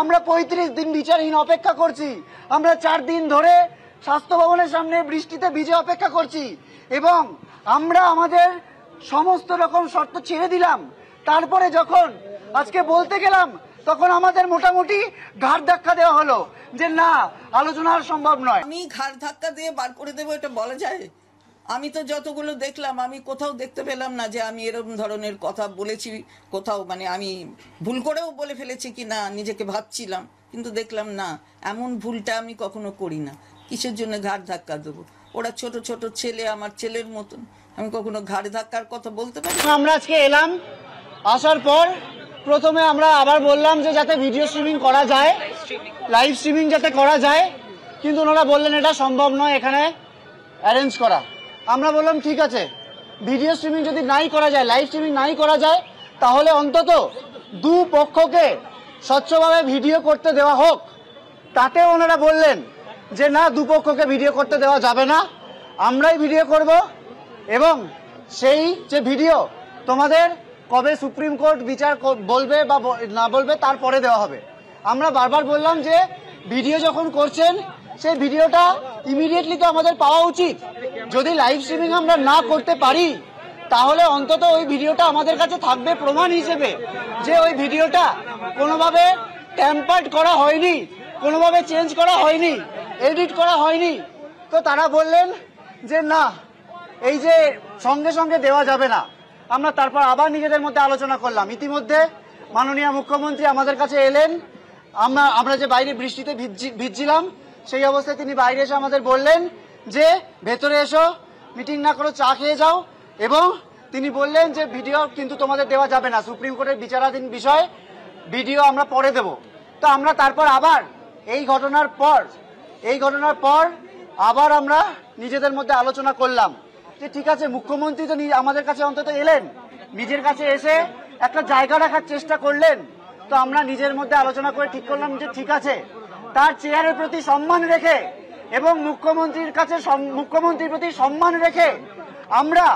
আমরা পঁয়ত্রিশ দিন বিচারহীন অপেক্ষা করছি আমরা চার দিন ধরে স্বাস্থ্য ভবনের সামনে বৃষ্টিতে ভিজে অপেক্ষা করছি এবং আমরা আমাদের সমস্ত রকম শর্ত ছেড়ে দিলাম তারপরে যখন আজকে বলতে গেলাম তখন আমাদের মোটামুটি ঘাড় ধাক্কা দেওয়া হলো যে না আলোচনা আর সম্ভব নয় আমি ঘাড় ধাক্কা দিয়ে বার করে দেবো এটা বলা যায় আমি তো যতগুলো দেখলাম আমি কোথাও দেখতে পেলাম না যে আমি এরকম ধরনের কথা বলেছি কোথাও মানে আমি ভুল করেও বলে ফেলেছি কি না নিজেকে ভাবছিলাম কিন্তু দেখলাম না এমন ভুলটা আমি কখনো করি না কিসের জন্য ঘাড় ধাক্কা দেবো ওরা ছোট ছোট ছেলে আমার ছেলের মতন আমি কখনো ঘাড় ধাক্কার কথা বলতে পারি আমরা আজকে এলাম আসার পর প্রথমে আমরা আবার বললাম যে যাতে ভিডিও স্ট্রিমিং করা যায় লাইভ স্ট্রিমিং যাতে করা যায় কিন্তু ওনারা বললেন এটা সম্ভব নয় এখানে অ্যারেঞ্জ করা আমরা বললাম ঠিক আছে ভিডিও স্ট্রিমিং যদি নাই করা যায় লাইভ স্ট্রিমিং নাই করা যায় তাহলে অন্তত দু পক্ষকে স্বচ্ছভাবে ভিডিও করতে দেওয়া হোক তাতে ওনারা বললেন যে না দুপক্ষকে ভিডিও করতে দেওয়া যাবে না আমরাই ভিডিও করব এবং সেই যে ভিডিও তোমাদের কবে সুপ্রিম কোর্ট বিচার বলবে বা না বলবে তারপরে দেওয়া হবে আমরা বারবার বললাম যে ভিডিও যখন করছেন সেই ভিডিওটা ইমিডিয়েটলি তো আমাদের পাওয়া উচিত যদি লাইভ স্ট্রিমিং আমরা না করতে পারি তাহলে অন্তত ওই ভিডিওটা আমাদের কাছে থাকবে প্রমাণ হিসেবে যে ওই ভিডিওটা কোনোভাবে ট্যাম্পার্ড করা হয়নি কোনোভাবে চেঞ্জ করা হয়নি এডিট করা হয়নি তো তারা বললেন যে না এই যে সঙ্গে সঙ্গে দেওয়া যাবে না আমরা তারপর আবার নিজেদের মধ্যে আলোচনা করলাম ইতিমধ্যে মাননীয় মুখ্যমন্ত্রী আমাদের কাছে এলেন আমরা আমরা যে বাইরে বৃষ্টিতে ভিজছিলাম সেই অবস্থায় তিনি বাইরে এসে আমাদের বললেন যে ভেতরে এসো মিটিং না করো চা খেয়ে যাও এবং তিনি বললেন যে ভিডিও কিন্তু তোমাদের দেওয়া যাবে না সুপ্রিম কোর্টের বিচারাধীন বিষয়ে ভিডিও আমরা পরে দেব তো আমরা তারপর আবার এই ঘটনার পর এই ঘটনার পর আবার আমরা নিজেদের মধ্যে আলোচনা করলাম যে ঠিক আছে মুখ্যমন্ত্রী তো আমাদের কাছে অন্তত এলেন নিজের কাছে এসে একটা জায়গা রাখার চেষ্টা করলেন তো আমরা নিজের মধ্যে আলোচনা করে ঠিক করলাম যে ঠিক আছে তার চেয়ারের প্রতি সম্মান রেখে এবং মুখ্যমন্ত্রীর কাছে মুখ্যমন্ত্রীর প্রতি সম্মান রেখে আমরা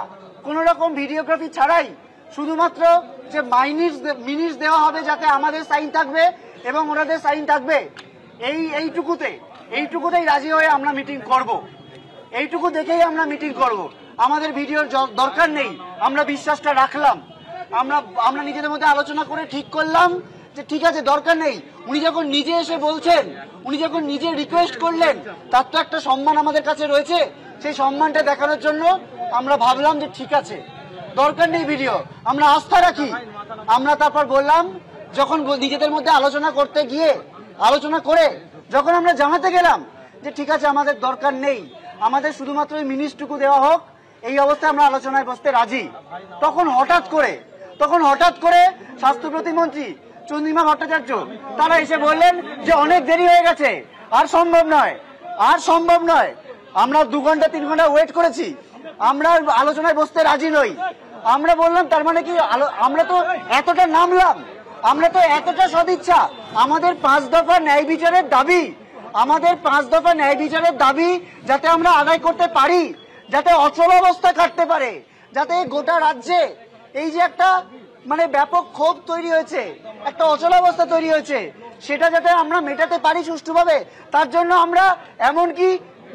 কোন রকম ভিডিওগ্রাফি ছাড়াই শুধুমাত্র যে মাইনিস মিনিস দেওয়া হবে যাতে আমাদের সাইন থাকবে এবং ওনাদের সাইন থাকবে এই এইটুকুতে এইটুকুতেই রাজি হয়ে আমরা মিটিং করব। এইটুকু দেখেই আমরা মিটিং করব। আমাদের ভিডিওর দরকার নেই আমরা বিশ্বাসটা রাখলাম আমরা আমরা নিজেদের মধ্যে আলোচনা করে ঠিক করলাম যে ঠিক আছে দরকার নেই উনি যখন নিজে এসে বলছেন উনি যখন নিজে রিকোয়েস্ট করলেন তার তো একটা সম্মান আমাদের কাছে রয়েছে সেই সম্মানটা দেখানোর জন্য আমরা ভাবলাম যে ঠিক আছে দরকার নেই ভিডিও আমরা আস্থা রাখি আমরা তারপর বললাম যখন নিজেদের মধ্যে আলোচনা করতে গিয়ে আলোচনা করে যখন আমরা জানাতে গেলাম যে ঠিক আছে আমাদের দরকার নেই আমাদের শুধুমাত্র ওই মিনিস্টুকু দেওয়া হোক এই অবস্থায় আমরা আলোচনায় বসতে রাজি তখন হঠাৎ করে তখন হঠাৎ করে স্বাস্থ্য প্রতিমন্ত্রী চন্দ্রিমা ভট্টাচার্য তারা এসে বললেন যে অনেক দেরি হয়ে গেছে আর সম্ভব নয় আর সম্ভব নয় আমরা দু ঘন্টা তিন ঘন্টা ওয়েট করেছি আমরা আলোচনায় বসতে রাজি নই আমরা বললাম তার মানে কি আমরা তো এতটা নামলাম আমরা তো এতটা সদিচ্ছা আমাদের পাঁচ দফা ন্যায় বিচারের দাবি আমাদের পাঁচ দফা ন্যায় বিচারের দাবি যাতে আমরা আদায় করতে পারি যাতে অচল অবস্থা কাটতে পারে যাতে গোটা রাজ্যে এই যে একটা মানে ব্যাপক ক্ষোভ তৈরি হয়েছে একটা অচলাবস্থা তৈরি হয়েছে সেটা যাতে আমরা মেটাতে পারি সুষ্ঠুভাবে তার জন্য আমরা এমনকি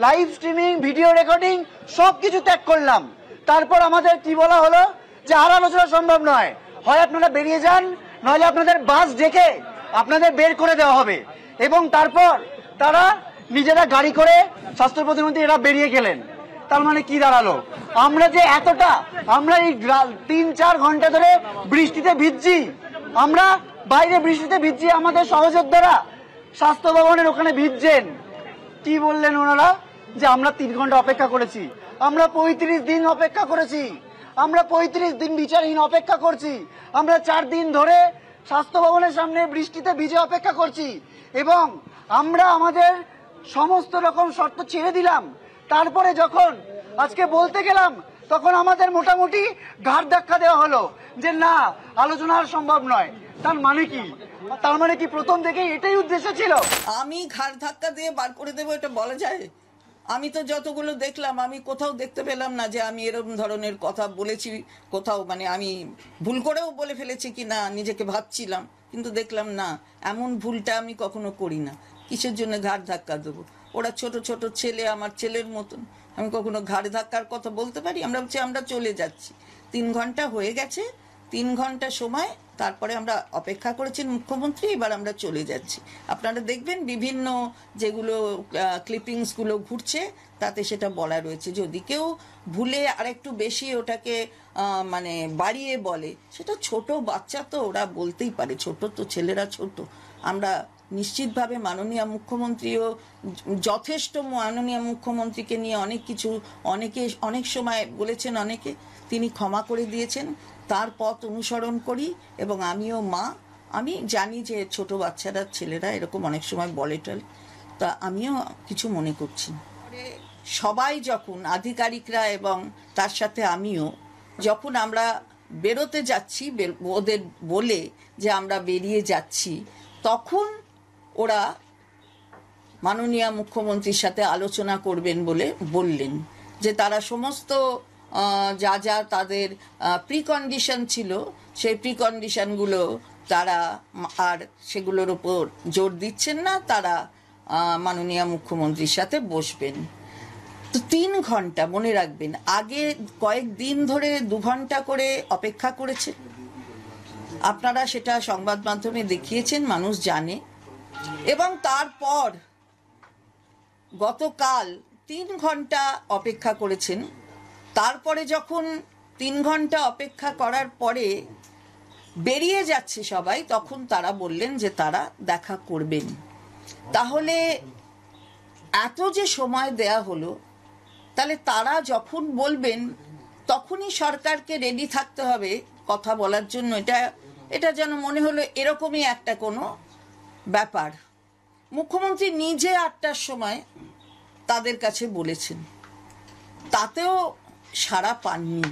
লাইভ স্ট্রিমিং ভিডিও রেকর্ডিং সব কিছু ত্যাগ করলাম তারপর আমাদের কি বলা হলো যে আর আলোচনা সম্ভব নয় হয় আপনারা বেরিয়ে যান নয়লে আপনাদের বাস ডেকে আপনাদের বের করে দেওয়া হবে এবং তারপর তারা নিজেরা গাড়ি করে স্বাস্থ্য প্রতিমন্ত্রী এরা বেরিয়ে গেলেন তার মানে কি দাঁড়ালো আমরা যে এতটা আমরা এই তিন চার ঘন্টা ধরে বৃষ্টিতে ভিজছি আমরা বাইরে বৃষ্টিতে ভিজছি আমাদের সহযোদ্ধারা স্বাস্থ্য ভবনের ওখানে ভিজছেন কি বললেন ওনারা যে আমরা তিন ঘন্টা অপেক্ষা করেছি আমরা পঁয়ত্রিশ দিন অপেক্ষা করেছি আমরা পঁয়ত্রিশ দিন বিচারহীন অপেক্ষা করছি আমরা চার দিন ধরে স্বাস্থ্য ভবনের সামনে বৃষ্টিতে ভিজে অপেক্ষা করছি এবং আমরা আমাদের সমস্ত রকম শর্ত ছেড়ে দিলাম তারপরে যখন আজকে বলতে গেলাম তখন আমাদের মোটামুটি ঘাট ধাক্কা দেওয়া হলো যে না আলোচনা আর সম্ভব নয় তার মানে কি তার মানে কি প্রথম থেকে এটাই উদ্দেশ্য ছিল আমি ঘাট ধাক্কা দিয়ে বার করে দেবো এটা বলা যায় আমি তো যতগুলো দেখলাম আমি কোথাও দেখতে পেলাম না যে আমি এরকম ধরনের কথা বলেছি কোথাও মানে আমি ভুল করেও বলে ফেলেছি কি না নিজেকে ভাবছিলাম কিন্তু দেখলাম না এমন ভুলটা আমি কখনো করি না কিসের জন্য ঘাড় ধাক্কা দেবো ওরা ছোট ছোট ছেলে আমার ছেলের মতন আমি কখনো ঘাড় ধাক্কার কথা বলতে পারি আমরা বলছি আমরা চলে যাচ্ছি তিন ঘন্টা হয়ে গেছে তিন ঘন্টা সময় তারপরে আমরা অপেক্ষা করেছেন মুখ্যমন্ত্রী এবার আমরা চলে যাচ্ছি আপনারা দেখবেন বিভিন্ন যেগুলো ক্লিপিংসগুলো ঘুরছে তাতে সেটা বলা রয়েছে যদি কেউ ভুলে আরেকটু বেশি ওটাকে মানে বাড়িয়ে বলে সেটা ছোট বাচ্চা তো ওরা বলতেই পারে ছোট তো ছেলেরা ছোট আমরা নিশ্চিতভাবে মাননীয় মুখ্যমন্ত্রীও যথেষ্ট মাননীয় মুখ্যমন্ত্রীকে নিয়ে অনেক কিছু অনেকে অনেক সময় বলেছেন অনেকে তিনি ক্ষমা করে দিয়েছেন তার পথ অনুসরণ করি এবং আমিও মা আমি জানি যে ছোট বাচ্চারা ছেলেরা এরকম অনেক সময় বলে টলে তা আমিও কিছু মনে করছি সবাই যখন আধিকারিকরা এবং তার সাথে আমিও যখন আমরা বেরোতে যাচ্ছি ওদের বলে যে আমরা বেরিয়ে যাচ্ছি তখন ওরা মাননীয় মুখ্যমন্ত্রীর সাথে আলোচনা করবেন বলে বললেন যে তারা সমস্ত যা যা তাদের প্রিকন্ডিশন ছিল সেই প্রিকন্ডিশনগুলো তারা আর সেগুলোর ওপর জোর দিচ্ছেন না তারা মাননীয় মুখ্যমন্ত্রীর সাথে বসবেন তো তিন ঘন্টা মনে রাখবেন আগে কয়েকদিন ধরে দু ঘন্টা করে অপেক্ষা করেছেন আপনারা সেটা সংবাদ মাধ্যমে দেখিয়েছেন মানুষ জানে এবং তারপর গতকাল তিন ঘন্টা অপেক্ষা করেছেন তারপরে যখন তিন ঘন্টা অপেক্ষা করার পরে বেরিয়ে যাচ্ছে সবাই তখন তারা বললেন যে তারা দেখা করবেন তাহলে এত যে সময় দেয়া হলো তাহলে তারা যখন বলবেন তখনই সরকারকে রেডি থাকতে হবে কথা বলার জন্য এটা এটা যেন মনে হলো এরকমই একটা কোনো ব্যাপার মুখ্যমন্ত্রী নিজে আটটার সময় তাদের কাছে বলেছেন তাতেও সাড়া পাননি